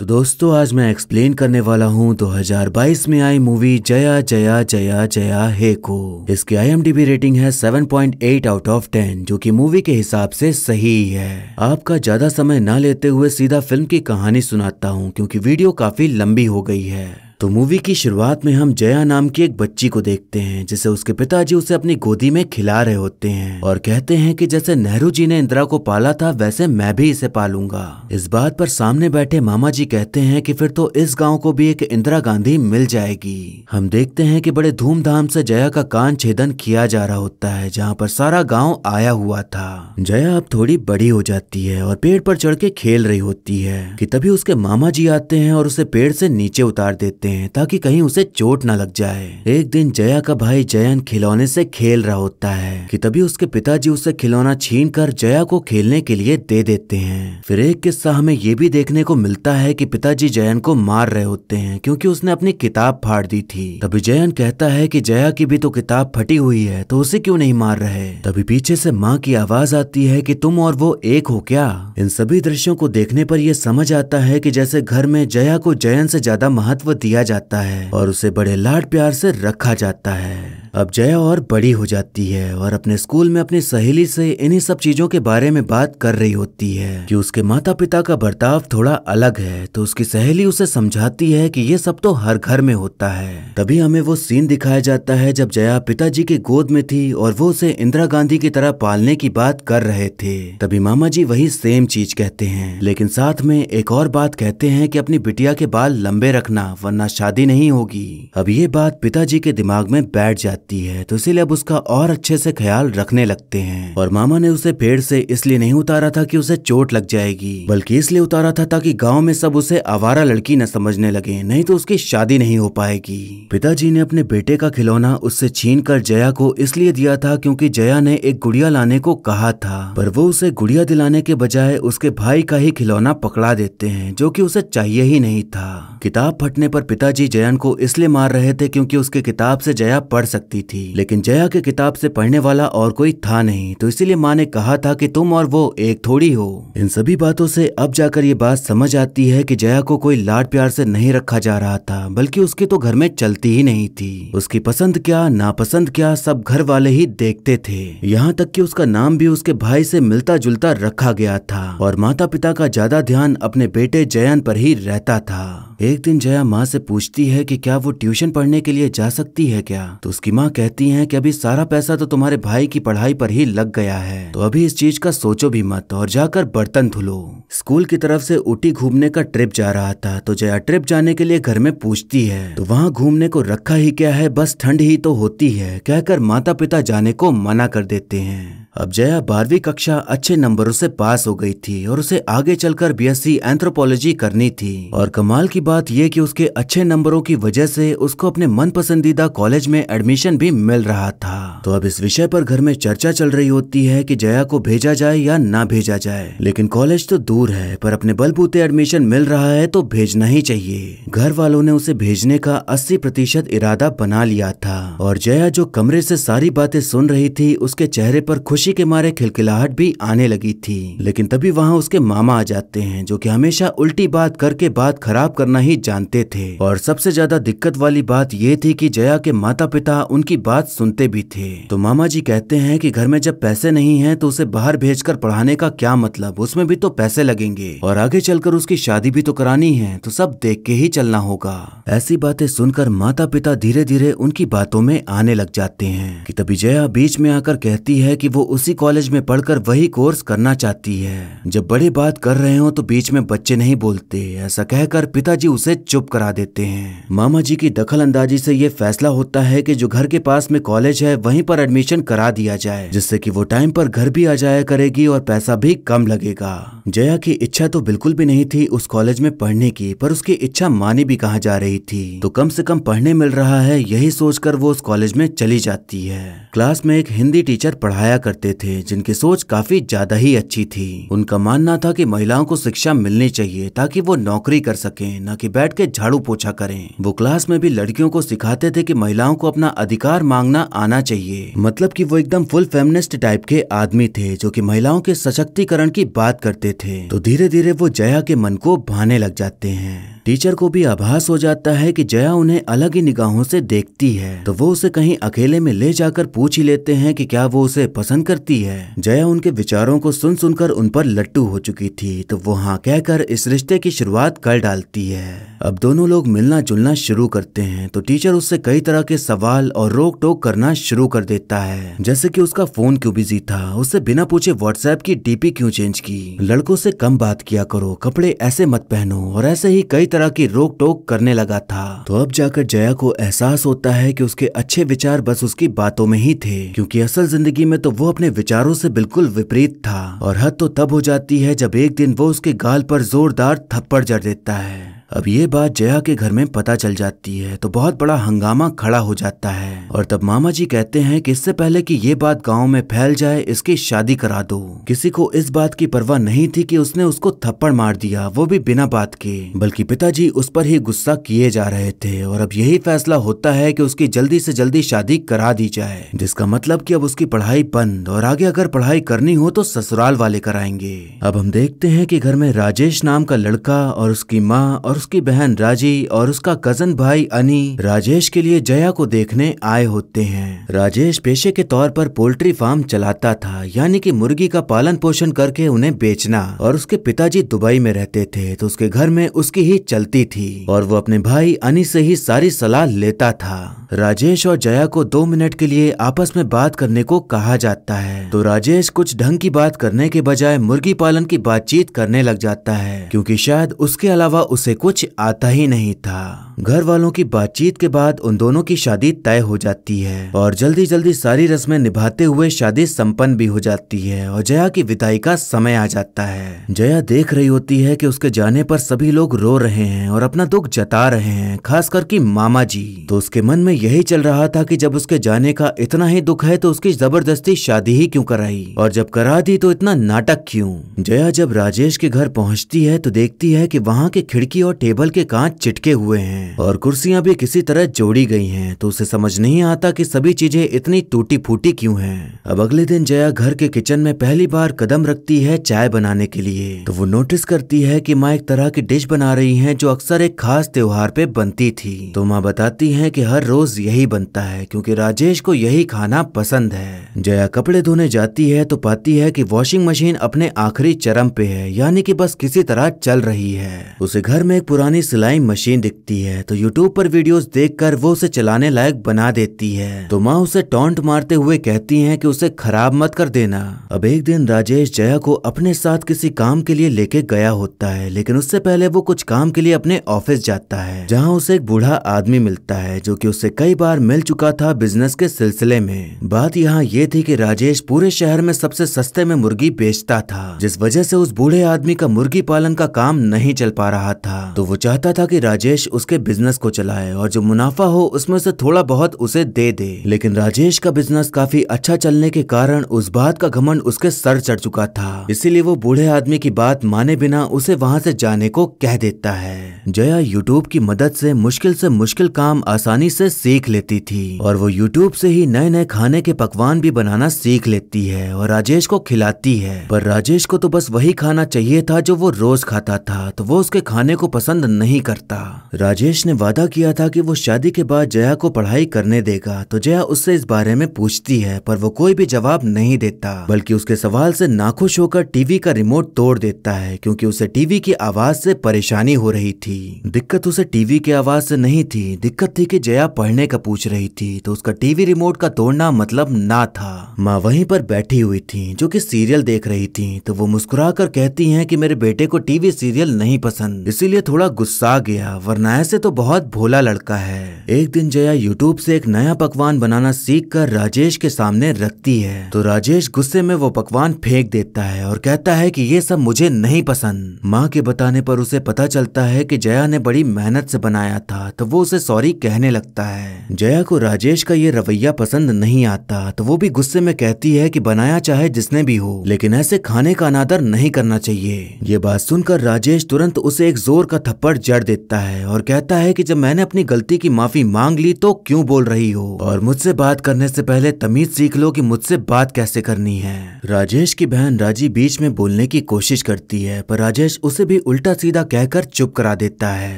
तो दोस्तों आज मैं एक्सप्लेन करने वाला हूँ 2022 में आई मूवी जया जया जया जया हे को इसकी आईएमडीबी रेटिंग है 7.8 आउट ऑफ 10 जो कि मूवी के हिसाब से सही है आपका ज्यादा समय ना लेते हुए सीधा फिल्म की कहानी सुनाता हूँ क्योंकि वीडियो काफी लंबी हो गई है तो मूवी की शुरुआत में हम जया नाम की एक बच्ची को देखते हैं जिसे उसके पिताजी उसे अपनी गोदी में खिला रहे होते हैं और कहते हैं कि जैसे नेहरू जी ने इंदिरा को पाला था वैसे मैं भी इसे पालूंगा इस बात पर सामने बैठे मामा जी कहते हैं कि फिर तो इस गाँव को भी एक इंदिरा गांधी मिल जाएगी हम देखते हैं कि बड़े धूमधाम से जया का कान छेदन किया जा रहा होता है जहाँ पर सारा गाँव आया हुआ था जया अब थोड़ी बड़ी हो जाती है और पेड़ पर चढ़ के खेल रही होती है की तभी उसके मामा जी आते हैं और उसे पेड़ से नीचे उतार देते हैं हैं ताकि कहीं उसे चोट न लग जाए एक दिन जया का भाई जयन खिलौने से खेल रहा होता है कि तभी उसके पिताजी उसे खिलौना छीन कर जया को खेलने के लिए दे देते हैं फिर एक किस्सा हमें ये भी देखने को मिलता है कि पिताजी जयन को मार रहे होते हैं क्योंकि उसने अपनी किताब फाड़ दी थी तभी जयन कहता है कि जया की भी तो किताब फटी हुई है तो उसे क्यों नहीं मार रहे तभी पीछे से माँ की आवाज आती है कि तुम और वो एक हो क्या इन सभी दृश्यों को देखने पर यह समझ आता है कि जैसे घर में जया को जयन से ज्यादा महत्व दिया दिया जाता है और उसे बड़े लाड प्यार से रखा जाता है अब जया और बड़ी हो जाती है और अपने स्कूल में अपनी सहेली से इन्हीं सब चीजों के बारे में बात कर रही होती है कि उसके माता पिता का बर्ताव थोड़ा अलग है तो उसकी सहेली उसे समझाती है कि ये सब तो हर घर में होता है तभी हमें वो सीन दिखाया जाता है जब जया पिताजी के गोद में थी और वो उसे इंदिरा गांधी की तरह पालने की बात कर रहे थे तभी मामा जी वही सेम चीज कहते हैं लेकिन साथ में एक और बात कहते हैं कि अपनी बिटिया के बाल लंबे रखना वरना शादी नहीं होगी अब ये बात पिताजी के दिमाग में बैठ जाती है तो इसीलिए अब उसका और अच्छे से ख्याल रखने लगते हैं और मामा ने उसे पेड़ से इसलिए नहीं उतारा था कि उसे चोट लग जाएगी बल्कि इसलिए उतारा था ताकि गाँव में सब उसे आवारा लड़की न समझने लगे नहीं तो उसकी शादी नहीं हो पाएगी पिताजी ने अपने बेटे का खिलौना उससे छीन कर जया को इसलिए दिया था क्योंकि जया ने एक गुड़िया लाने को कहा था पर वो उसे गुड़िया दिलाने के बजाय उसके भाई का ही खिलौना पकड़ा देते हैं जो कि उसे चाहिए ही नहीं था किताब फटने पर पिताजी जयन को इसलिए मार रहे थे क्योंकि उसके किताब से जया पढ़ सकती थी लेकिन जया के किताब से पढ़ने वाला और कोई था नहीं तो इसीलिए माँ ने कहा था कि तुम और वो एक थोड़ी हो इन सभी बातों से अब जाकर ये बात समझ आती है कि जया को कोई लाड प्यार से नहीं रखा जा रहा था बल्कि उसकी तो घर में चलती ही नहीं थी उसकी पसंद क्या नापसंद क्या सब घर वाले ही देखते थे यहाँ तक कि उसका नाम भी उसके भाई से मिलता जुलता रखा गया था और माता पिता का ज्यादा ध्यान अपने बेटे जयन पर ही रहता था एक दिन जया माँ से पूछती है कि क्या वो ट्यूशन पढ़ने के लिए जा सकती है क्या तो उसकी माँ कहती है कि अभी सारा पैसा तो तुम्हारे भाई की पढ़ाई पर ही लग गया है तो अभी इस चीज का सोचो भी मत और जाकर बर्तन धुलो स्कूल की तरफ से उठी घूमने का ट्रिप जा रहा था तो जया ट्रिप जाने के लिए घर में पूछती है तो वहाँ घूमने को रखा ही क्या है बस ठंड ही तो होती है कहकर माता पिता जाने को मना कर देते हैं अब जया बारहवीं कक्षा अच्छे नंबरों से पास हो गई थी और उसे आगे चलकर बीएससी एंथ्रोपोलॉजी करनी थी और कमाल की बात यह कि उसके अच्छे नंबरों की वजह से उसको अपने मन पसंदीदा कॉलेज में एडमिशन भी मिल रहा था तो अब इस विषय पर घर में चर्चा चल रही होती है कि जया को भेजा जाए या ना भेजा जाए लेकिन कॉलेज तो दूर है पर अपने बलबूते एडमिशन मिल रहा है तो भेजना ही चाहिए घर वालों ने उसे भेजने का अस्सी प्रतिशत इरादा बना लिया था और जया जो कमरे से सारी बातें सुन रही थी उसके चेहरे पर खुश खुशी के मारे खिलखिलाहट भी आने लगी थी लेकिन तभी वहाँ उसके मामा आ जाते हैं जो कि हमेशा उल्टी बात करके बात खराब करना ही जानते थे और सबसे ज्यादा दिक्कत वाली बात ये थी कि जया के माता पिता उनकी बात सुनते भी थे तो मामा जी कहते हैं कि घर में जब पैसे नहीं है तो उसे बाहर भेज पढ़ाने का क्या मतलब उसमें भी तो पैसे लगेंगे और आगे चलकर उसकी शादी भी तो करानी है तो सब देख के ही चलना होगा ऐसी बातें सुनकर माता पिता धीरे धीरे उनकी बातों में आने लग जाते हैं कि तभी जया बीच में आकर कहती है कि वो उसी कॉलेज में पढ़कर वही कोर्स करना चाहती है जब बड़े बात कर रहे हो तो बीच में बच्चे नहीं बोलते ऐसा कहकर पिताजी उसे चुप करा देते हैं मामा जी की दखल अंदाजी से ये फैसला होता है कि जो घर के पास में कॉलेज है वहीं पर एडमिशन करा दिया जाए जिससे कि वो टाइम पर घर भी आ जाया करेगी और पैसा भी कम लगेगा जया की इच्छा तो बिल्कुल भी नहीं थी उस कॉलेज में पढ़ने की पर उसकी इच्छा मानी भी कहा जा रही थी तो कम से कम पढ़ने मिल रहा है यही सोचकर वो उस कॉलेज में चली जाती है क्लास में एक हिंदी टीचर पढ़ाया करते थे जिनकी सोच काफी ज्यादा ही अच्छी थी उनका मानना था कि महिलाओं को शिक्षा मिलनी चाहिए ताकि वो नौकरी कर सके न कि बैठ के झाड़ू पोछा करें वो क्लास में भी लड़कियों को सिखाते थे कि महिलाओं को अपना अधिकार मांगना आना चाहिए मतलब कि वो एकदम फुल फेमिनिस्ट टाइप के आदमी थे जो कि महिलाओं के सशक्तिकरण की बात करते थे तो धीरे धीरे वो जया के मन को भाने लग जाते हैं टीचर को भी आभास हो जाता है कि जया उन्हें अलग ही निगाहों से देखती है तो वो उसे कहीं अकेले में ले जाकर पूछ ही लेते हैं कि क्या वो उसे पसंद करती है जया उनके विचारों को सुन सुनकर उन पर लट्टू हो चुकी थी तो वो हाँ कहकर इस रिश्ते की शुरुआत कर डालती है अब दोनों लोग मिलना जुलना शुरू करते हैं तो टीचर उससे कई तरह के सवाल और रोक टोक करना शुरू कर देता है जैसे कि उसका फोन क्यों बिजी था उससे बिना पूछे व्हाट्सएप की डीपी क्यों चेंज की लड़कों से कम बात किया करो कपड़े ऐसे मत पहनो और ऐसे ही कई तरह की रोक टोक करने लगा था तो अब जाकर जया को एहसास होता है कि उसके अच्छे विचार बस उसकी बातों में ही थे क्योंकि असल जिंदगी में तो वो अपने विचारों से बिल्कुल विपरीत था और हद तो तब हो जाती है जब एक दिन वो उसके गाल पर जोरदार थप्पड़ जड़ देता है अब ये बात जया के घर में पता चल जाती है तो बहुत बड़ा हंगामा खड़ा हो जाता है और तब मामा जी कहते हैं कि इससे पहले कि ये बात गांव में फैल जाए इसकी शादी करा दो किसी को इस बात की परवाह नहीं थी कि उसने उसको थप्पड़ मार दिया वो भी बिना बात के बल्कि पिताजी उस पर ही गुस्सा किए जा रहे थे और अब यही फैसला होता है की उसकी जल्दी से जल्दी शादी करा दी जाए जिसका मतलब की अब उसकी पढ़ाई बंद और आगे अगर पढ़ाई करनी हो तो ससुराल वाले कराएंगे अब हम देखते हैं कि घर में राजेश नाम का लड़का और उसकी माँ और उसकी बहन राजी और उसका कजन भाई अनी राजेश के लिए जया को देखने आए होते हैं राजेश पेशे के तौर पर पोल्ट्री फार्म चलाता था यानी कि मुर्गी का पालन पोषण करके उन्हें बेचना और उसके पिताजी दुबई में रहते थे तो उसके घर में उसकी ही चलती थी और वो अपने भाई अनी से ही सारी सलाह लेता था राजेश और जया को दो मिनट के लिए आपस में बात करने को कहा जाता है तो राजेश कुछ ढंग की बात करने के बजाय मुर्गी पालन की बातचीत करने लग जाता है क्योंकि शायद उसके अलावा उसे कुछ कुछ आता ही नहीं था घर वालों की बातचीत के बाद उन दोनों की शादी तय हो जाती है और जल्दी जल्दी सारी रस्में निभाते हुए शादी संपन्न भी हो जाती है और जया की विदाई का समय आ जाता है जया देख रही होती है कि उसके जाने पर सभी लोग रो रहे हैं और अपना दुख जता रहे हैं खास करके मामा जी तो उसके मन में यही चल रहा था कि जब उसके जाने का इतना ही दुख है तो उसकी जबरदस्ती शादी ही क्यों कराई और जब करा दी तो इतना नाटक क्यों जया जब राजेश के घर पहुंचती है तो देखती है कि वहाँ की खिड़की और टेबल के कांच चिटके हुए हैं और कुर्सियां भी किसी तरह जोड़ी गई हैं तो उसे समझ नहीं आता कि सभी चीजें इतनी टूटी फूटी क्यों हैं अब अगले दिन जया घर के किचन में पहली बार कदम रखती है चाय बनाने के लिए तो वो नोटिस करती है की माँ एक तरह की डिश बना रही है जो अक्सर एक खास त्योहार पे बनती थी तो माँ बताती है की हर रोज यही बनता है क्यूँकी राजेश को यही खाना पसंद है जया कपड़े धोने जाती है तो पाती है की वॉशिंग मशीन अपने आखिरी चरम पे है यानी की बस किसी तरह चल रही है उसे घर में एक पुरानी सिलाई मशीन दिखती है तो यूट्यूब पर वीडियोस देखकर वो उसे चलाने लायक बना देती है तो माँ उसे टोंट मारते हुए कहती है कि उसे खराब मत कर देना अब एक दिन राजेश जया को अपने साथ किसी काम के लिए लेके गया होता है लेकिन उससे पहले वो कुछ काम के लिए अपने ऑफिस जाता है जहाँ उसे एक बूढ़ा आदमी मिलता है जो की उसे कई बार मिल चुका था बिजनेस के सिलसिले में बात यहाँ ये थी की राजेश पूरे शहर में सबसे सस्ते में मुर्गी बेचता था जिस वजह से उस बूढ़े आदमी का मुर्गी पालन का काम नहीं चल पा रहा था तो वो चाहता था कि राजेश उसके बिजनेस को चलाए और जो मुनाफा हो उसमें से थोड़ा बहुत उसे दे दे लेकिन राजेश का बिजनेस काफी अच्छा चलने के कारण उस बात का घमंड उसके सर चढ़ चुका था इसीलिए वो बूढ़े आदमी की बात माने बिना उसे वहाँ से जाने को कह देता है जया यूट्यूब की मदद से मुश्किल से मुश्किल काम आसानी से सीख लेती थी और वो यूट्यूब से ही नए नए खाने के पकवान भी बनाना सीख लेती है और राजेश को खिलाती है पर राजेश को तो बस वही खाना चाहिए था जो वो रोज खाता था तो वो उसके खाने को पसंद पसंद नहीं करता राजेश ने वादा किया था कि वो शादी के बाद जया को पढ़ाई करने देगा तो जया उससे इस बारे में पूछती है पर वो कोई भी जवाब नहीं देता बल्कि उसके सवाल से नाखुश होकर टीवी का रिमोट तोड़ देता है क्योंकि उसे टीवी की आवाज से परेशानी हो रही थी दिक्कत उसे टीवी की आवाज से नहीं थी दिक्कत थी कि जया पढ़ने का पूछ रही थी तो उसका टीवी रिमोट का तोड़ना मतलब ना था माँ वहीं पर बैठी हुई थी जो कि सीरियल देख रही थी तो वो मुस्कुरा कहती है की मेरे बेटे को टीवी सीरियल नहीं पसंद इसीलिए थोड़ा गुस्सा गया वरना ऐसे तो बहुत भोला लड़का है एक दिन जया यूट्यूब से एक नया पकवान बनाना सीख कर राजेश के सामने रखती है तो राजेश गुस्से में वो पकवान फेंक देता है और कहता है कि ये सब मुझे नहीं पसंद माँ के बताने पर उसे पता चलता है कि जया ने बड़ी मेहनत से बनाया था तो वो उसे सॉरी कहने लगता है जया को राजेश का ये रवैया पसंद नहीं आता तो वो भी गुस्से में कहती है कि बनाया चाहे जिसने भी हो लेकिन ऐसे खाने का अनादर नहीं करना चाहिए ये बात सुनकर राजेश तुरंत उसे एक जोर का थप्पड़ जड़ देता है और कहता है कि जब मैंने अपनी गलती की माफी मांग ली तो क्यों बोल रही हो और मुझसे बात करने से पहले तमीज सीख लो कि मुझसे बात कैसे करनी है राजेश की बहन राजी बीच में बोलने की कोशिश करती है पर राजेश उसे भी उल्टा सीधा कहकर चुप करा देता है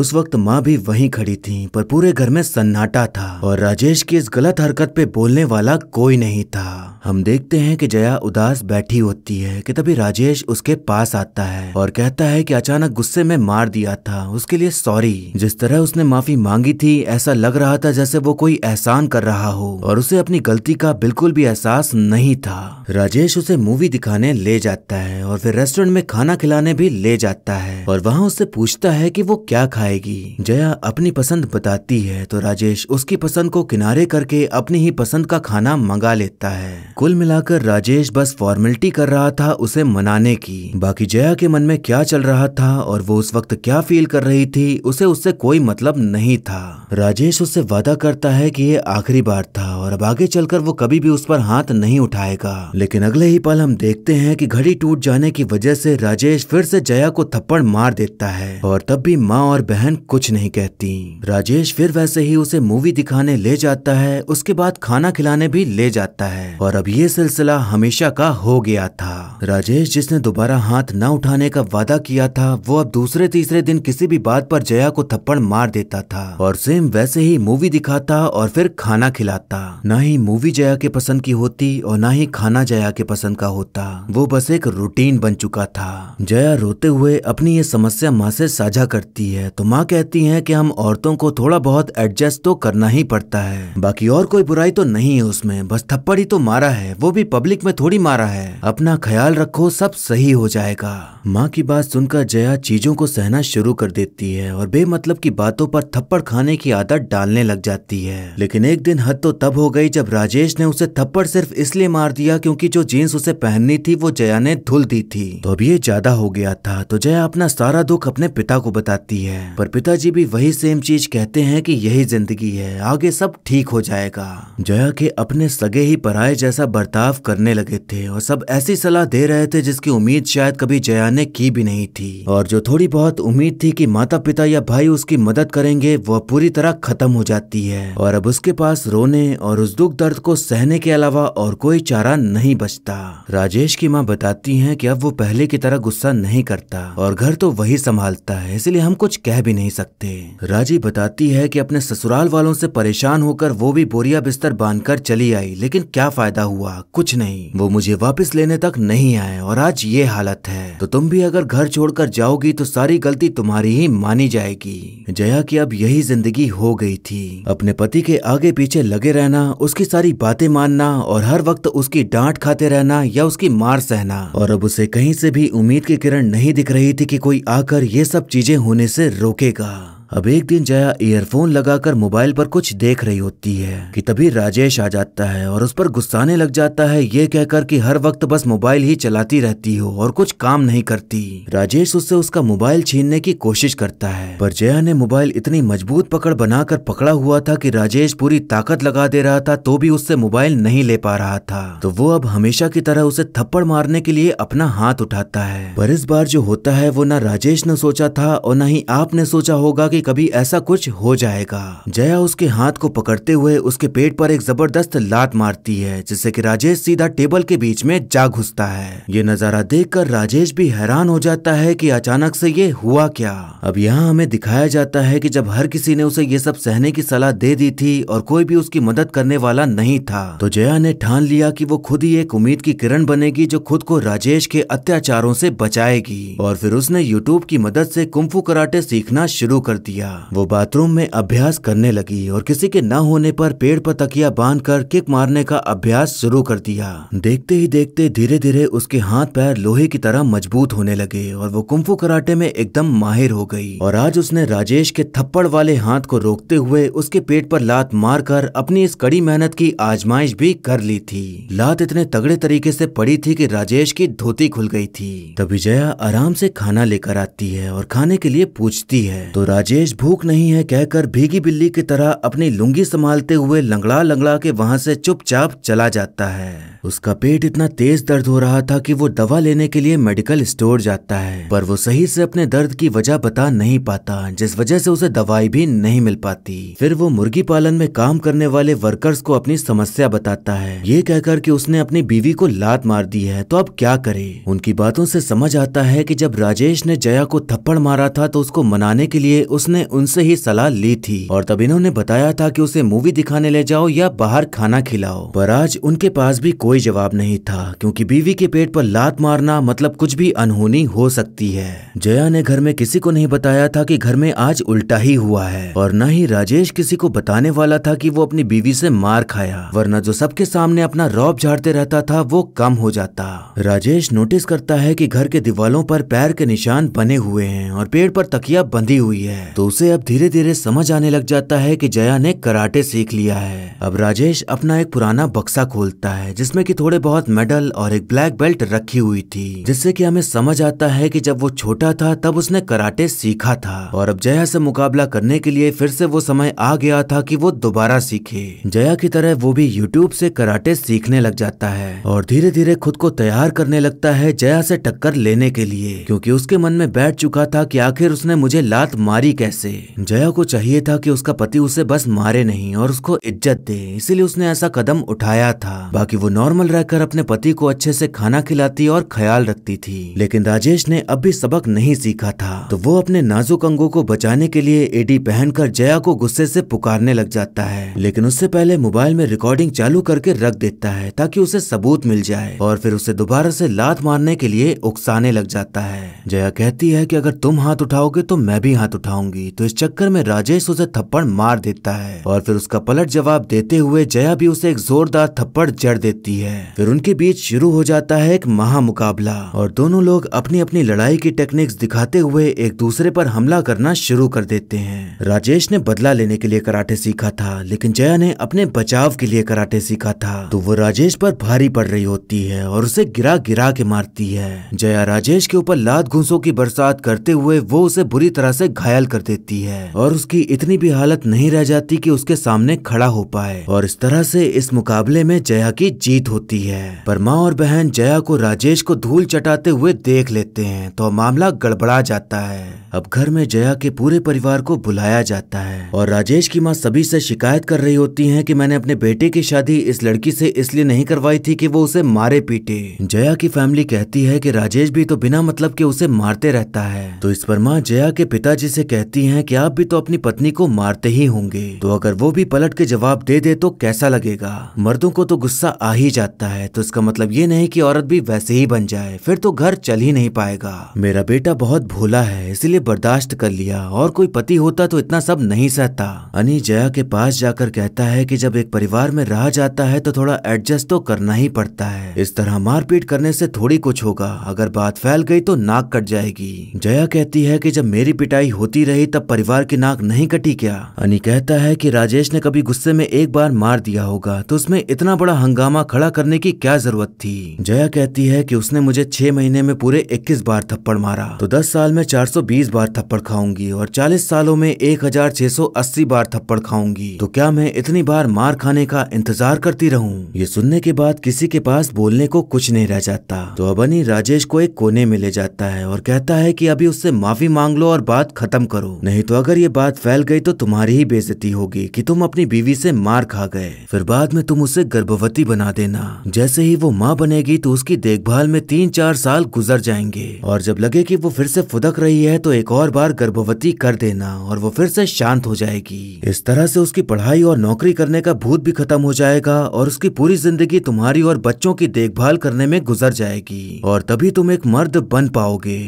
उस वक्त माँ भी वही खड़ी थी पर पूरे घर में सन्नाटा था और राजेश की इस गलत हरकत पे बोलने वाला कोई नहीं था हम देखते हैं कि जया उदास बैठी होती है कि तभी राजेश उसके पास आता है और कहता है कि अचानक गुस्से में मार दिया किया था उसके लिए सॉरी जिस तरह उसने माफी मांगी थी ऐसा लग रहा था जैसे वो कोई एहसान कर रहा हो और उसे अपनी गलती का बिल्कुल भी एहसास नहीं था राजेश उसे मूवी दिखाने ले जाता है और फिर रेस्टोरेंट में खाना खिलाने भी ले जाता है और वहाँ उससे पूछता है की वो क्या खाएगी जया अपनी पसंद बताती है तो राजेश उसकी पसंद को किनारे करके अपनी ही पसंद का खाना मंगा लेता है कुल मिलाकर राजेश बस फॉर्मेलिटी कर रहा था उसे मनाने की बाकी जया के मन में क्या चल रहा था और वो उस वक्त क्या क्या फील कर रही थी उसे उससे कोई मतलब नहीं था राजेश उससे वादा करता है कि ये आखिरी बार था और अब आगे चलकर वो कभी भी उस पर हाथ नहीं उठाएगा लेकिन अगले ही पल हम देखते हैं कि घड़ी टूट जाने की वजह से राजेश फिर से जया को थप्पड़ मार देता है और तब भी माँ और बहन कुछ नहीं कहती राजेश फिर वैसे ही उसे मूवी दिखाने ले जाता है उसके बाद खाना खिलाने भी ले जाता है और अब ये सिलसिला हमेशा का हो गया था राजेश जिसने दोबारा हाथ न उठाने का वादा किया था वो अब दूसरे तीसरे दिन किसी भी बात पर जया को थप्पड़ मार देता था और सेम वैसे ही मूवी दिखाता और फिर खाना खिलाता न ही मूवी जया के पसंद की होती और न ही खाना जया के पसंद का होता वो बस एक रूटीन बन चुका था जया रोते हुए अपनी ये समस्या माँ से साझा करती है तो माँ कहती है की हम औरतों को थोड़ा बहुत एडजस्ट तो करना ही पड़ता है बाकी और कोई बुराई तो नहीं है उसमें बस थप्पड़ ही तो मारा है वो भी पब्लिक में थोड़ी मारा है अपना ख्याल रखो सब सही हो जाएगा माँ की बात सुनकर जया चीजों को सहना शुरू शुरू कर देती है और बेमतलब की बातों पर थप्पड़ खाने की आदत डालने लग जाती है लेकिन एक दिन हद तो तब हो गई जब राजेश ने उसे थप्पड़ सिर्फ इसलिए मार दिया क्योंकि जो जीन्स उसे पहननी थी वो जया ने धुल दी थी तो अब ये ज्यादा हो गया था तो जया अपना सारा दुख अपने पिता को बताती है पर पिताजी भी वही सेम चीज कहते हैं कि यही जिंदगी है आगे सब ठीक हो जाएगा जया के अपने सगे ही पराये जैसा बर्ताव करने लगे थे और सब ऐसी सलाह दे रहे थे जिसकी उम्मीद शायद कभी जया ने की भी नहीं थी और जो थोड़ी बहुत उम्मीद उम्मीद थी कि माता पिता या भाई उसकी मदद करेंगे वह पूरी तरह खत्म हो जाती है और अब उसके पास रोने और उस दुख दर्द को सहने के अलावा और कोई चारा नहीं बचता राजेश की माँ बताती है कि अब वो पहले की तरह गुस्सा नहीं करता और घर तो वही संभालता है इसलिए हम कुछ कह भी नहीं सकते राजी बताती है कि अपने ससुराल वालों से परेशान होकर वो भी बोरिया बिस्तर बांधकर चली आई लेकिन क्या फायदा हुआ कुछ नहीं वो मुझे वापस लेने तक नहीं आए और आज ये हालत है तो तुम भी अगर घर छोड़कर जाओगी तो सारी गलती तुम्हारी ही मानी जाएगी जया की अब यही जिंदगी हो गई थी अपने पति के आगे पीछे लगे रहना उसकी सारी बातें मानना और हर वक्त उसकी डांट खाते रहना या उसकी मार सहना और अब उसे कहीं से भी उम्मीद की किरण नहीं दिख रही थी कि कोई आकर ये सब चीजें होने से रोकेगा अब एक दिन जया ईयरफोन लगाकर मोबाइल पर कुछ देख रही होती है कि तभी राजेश आ जाता है और उस पर गुस्साने लग जाता है ये कहकर कि हर वक्त बस मोबाइल ही चलाती रहती हो और कुछ काम नहीं करती राजेश उससे उसका मोबाइल छीनने की कोशिश करता है पर जया ने मोबाइल इतनी मजबूत पकड़ बनाकर पकड़ा हुआ था कि राजेश पूरी ताकत लगा दे रहा था तो भी उससे मोबाइल नहीं ले पा रहा था तो वो अब हमेशा की तरह उसे थप्पड़ मारने के लिए अपना हाथ उठाता है पर इस बार जो होता है वो न राजेश ने सोचा था और न ही आपने सोचा होगा की कि कभी ऐसा कुछ हो जाएगा जया उसके हाथ को पकड़ते हुए उसके पेट पर एक जबरदस्त लात मारती है जिससे कि राजेश सीधा टेबल के बीच में जा घुसता है ये नजारा देख राजेश भी हैरान हो जाता है की अचानक से ये हुआ क्या अब यहाँ हमें दिखाया जाता है की जब हर किसी ने उसे ये सब सहने की सलाह दे दी थी और कोई भी उसकी मदद करने वाला नहीं था तो जया ने ठान लिया कि वो खुद ही एक उम्मीद की किरण बनेगी जो खुद को राजेश के अत्याचारों से बचाएगी और फिर उसने यूट्यूब की मदद से कुम्फू कराटे सीखना शुरू कर दिया दिया वो बाथरूम में अभ्यास करने लगी और किसी के न होने पर पेड़ पर तकिया बांध कर किक मारने का अभ्यास शुरू कर दिया देखते ही देखते धीरे धीरे उसके हाथ पैर लोहे की तरह मजबूत होने लगे और वो कुंफू कराटे में एकदम माहिर हो गई और आज उसने राजेश के थप्पड़ वाले हाथ को रोकते हुए उसके पेट पर लात मार कर अपनी इस कड़ी मेहनत की आजमाइश भी कर ली थी लात इतने तगड़े तरीके से पड़ी थी कि राजेश की धोती खुल गई थी तब विजया आराम से खाना लेकर आती है और खाने के लिए पूछती है तो राजेश सुरेश भूख नहीं है कहकर भीगी बिल्ली की तरह अपनी लुंगी संभालते हुए लंगड़ा लंगड़ा के वहां से चुपचाप चला जाता है उसका पेट इतना तेज दर्द हो रहा था कि वो दवा लेने के लिए मेडिकल स्टोर जाता है पर वो सही से अपने दर्द की वजह बता नहीं पाता जिस वजह से उसे दवाई भी नहीं मिल पाती फिर वो मुर्गी पालन में काम करने वाले वर्कर्स को अपनी समस्या बताता है ये कहकर कि उसने अपनी बीवी को लात मार दी है तो अब क्या करे उनकी बातों से समझ आता है कि जब राजेश ने जया को थप्पड़ मारा था तो उसको मनाने के लिए उसने उसने उनसे ही सलाह ली थी और तब इन्होंने बताया था कि उसे मूवी दिखाने ले जाओ या बाहर खाना खिलाओ पर आज उनके पास भी कोई जवाब नहीं था क्योंकि बीवी के पेट पर लात मारना मतलब कुछ भी अनहोनी हो सकती है जया ने घर में किसी को नहीं बताया था कि घर में आज उल्टा ही हुआ है और न ही राजेश किसी को बताने वाला था कि वो अपनी बीवी से मार खाया वरना जो सबके सामने अपना रौब झाड़ते रहता था वो कम हो जाता राजेश नोटिस करता है कि घर के दीवालों पर पैर के निशान बने हुए हैं और पेड़ पर तकिया बंधी हुई है तो उसे अब धीरे धीरे समझ आने लग जाता है कि जया ने कराटे सीख लिया है अब राजेश अपना एक पुराना बक्सा खोलता है जिसमें कि थोड़े बहुत मेडल और एक ब्लैक बेल्ट रखी हुई थी जिससे कि हमें समझ आता है कि जब वो छोटा था तब उसने कराटे सीखा था और अब जया से मुकाबला करने के लिए फिर से वो समय आ गया था की वो दोबारा सीखे जया की तरह वो भी यूट्यूब से कराटे सीखने लग जाता है और धीरे धीरे खुद को तैयार करने लगता है जया से टक्कर लेने के लिए क्योंकि उसके मन में बैठ चुका था कि आखिर उसने मुझे लात मारी कैसे कैसे जया को चाहिए था कि उसका पति उसे बस मारे नहीं और उसको इज्जत दे इसीलिए उसने ऐसा कदम उठाया था बाकी वो नॉर्मल रहकर अपने पति को अच्छे से खाना खिलाती और ख्याल रखती थी लेकिन राजेश ने अब भी सबक नहीं सीखा था तो वो अपने नाजुक अंगों को बचाने के लिए एडी पहनकर जया को गुस्से से पुकारने लग जाता है लेकिन उससे पहले मोबाइल में रिकॉर्डिंग चालू करके रख देता है ताकि उसे सबूत मिल जाए और फिर उसे दोबारा से लात मारने के लिए उकसाने लग जाता है जया कहती है कि अगर तुम हाथ उठाओगे तो मैं भी हाथ उठाऊंगा करूंगी तो इस चक्कर में राजेश उसे थप्पड़ मार देता है और फिर उसका पलट जवाब देते हुए जया भी उसे एक जोरदार थप्पड़ जड़ देती है फिर उनके बीच शुरू हो जाता है एक महा मुकाबला और दोनों लोग अपनी अपनी लड़ाई की टेक्निक्स दिखाते हुए एक दूसरे पर हमला करना शुरू कर देते हैं राजेश ने बदला लेने के लिए कराटे सीखा था लेकिन जया ने अपने बचाव के लिए कराटे सीखा था तो वो राजेश पर भारी पड़ रही होती है और उसे गिरा गिरा के मारती है जया राजेश के ऊपर लात घूसों की बरसात करते हुए वो उसे बुरी तरह से घायल कर कर देती है और उसकी इतनी भी हालत नहीं रह जाती कि उसके सामने खड़ा हो पाए और इस तरह से इस मुकाबले में जया की जीत होती है पर माँ और बहन जया को राजेश को धूल चटाते हुए देख लेते हैं तो मामला गड़बड़ा जाता है अब घर में जया के पूरे परिवार को बुलाया जाता है और राजेश की माँ सभी से शिकायत कर रही होती है कि मैंने अपने बेटे की शादी इस लड़की से इसलिए नहीं करवाई थी कि वो उसे मारे पीटे जया की फैमिली कहती है कि राजेश भी तो बिना मतलब के उसे मारते रहता है तो इस पर माँ जया के पिताजी से कहती कहती हैं कि आप भी तो अपनी पत्नी को मारते ही होंगे तो अगर वो भी पलट के जवाब दे दे तो कैसा लगेगा मर्दों को तो गुस्सा आ ही जाता है तो इसका मतलब ये नहीं कि औरत भी वैसे ही बन जाए फिर तो घर चल ही नहीं पाएगा मेरा बेटा बहुत भोला है इसीलिए बर्दाश्त कर लिया और कोई पति होता तो इतना सब नहीं सहता अनी जया के पास जाकर कहता है कि जब एक परिवार में रह जाता है तो थोड़ा एडजस्ट तो करना ही पड़ता है इस तरह मारपीट करने से थोड़ी कुछ होगा अगर बात फैल गई तो नाक कट जाएगी जया कहती है कि जब मेरी पिटाई होती रही गई तब परिवार की नाक नहीं कटी क्या अनी कहता है कि राजेश ने कभी गुस्से में एक बार मार दिया होगा तो उसमें इतना बड़ा हंगामा खड़ा करने की क्या जरूरत थी जया कहती है कि उसने मुझे छह महीने में पूरे इक्कीस बार थप्पड़ मारा तो दस साल में चार सौ बीस बार थप्पड़ खाऊंगी और चालीस सालों में एक हजार छह सौ अस्सी बार थप्पड़ खाऊंगी तो क्या मैं इतनी बार मार खाने का इंतजार करती रहूं? ये सुनने के बाद किसी के पास बोलने को कुछ नहीं रह जाता तो अबनी राजेश को एक कोने में ले जाता है और कहता है की अभी उससे माफी मांग लो और बात खत्म करो नहीं तो अगर ये बात फैल गई तो तुम्हारी ही बेजती होगी कि तुम अपनी बीवी से मार खा गए फिर बाद में तुम उसे गर्भवती बना देना जैसे ही वो माँ बनेगी तो उसकी देखभाल में तीन चार साल गुजर जाएंगे और जब लगे की वो फिर से फुदक रही है तो एक और बार गर्भवती कर देना और वो फिर से शांत हो जाएगी इस तरह से उसकी पढ़ाई और नौकरी करने का भूत भी खत्म हो जाएगा और उसकी पूरी जिंदगी तुम्हारी और बच्चों की देखभाल करने में गुजर जाएगी और तभी तुम एक मर्द बन पाओगे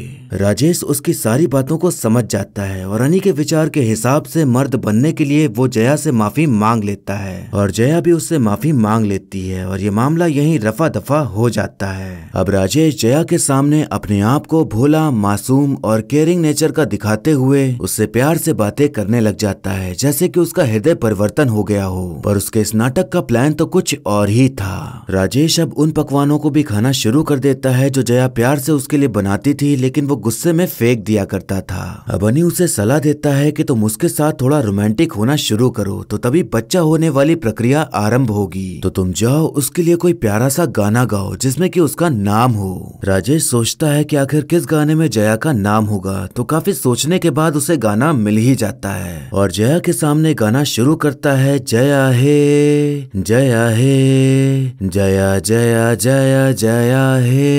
राजेश उसकी सारी बातों को समझ जाता है वरनी के विचार के हिसाब से मर्द बनने के लिए वो जया से माफी मांग लेता है और जया भी उससे माफी मांग लेती है और ये मामला यही रफा दफा हो जाता है अब राजेश जया के सामने अपने आप को भोला मासूम और केयरिंग नेचर का दिखाते हुए उससे प्यार से बातें करने लग जाता है जैसे कि उसका हृदय परिवर्तन हो गया हो पर उसके इस नाटक का प्लान तो कुछ और ही था राजेश अब उन पकवानों को भी खाना शुरू कर देता है जो जया प्यार से उसके लिए बनाती थी लेकिन वो गुस्से में फेंक दिया करता था अब अनी उसे सलाह देता है कि तुम उसके साथ थोड़ा रोमांटिक होना शुरू करो तो तभी बच्चा होने वाली प्रक्रिया आरंभ होगी तो तुम जाओ उसके लिए कोई प्यारा सा गाना गाओ जिसमें कि उसका नाम हो राजेश सोचता है कि आखिर किस गाने में जया का नाम होगा तो काफी सोचने के बाद उसे गाना मिल ही जाता है और जया के सामने गाना शुरू करता है जया हे जया हे जया जया जया जया हे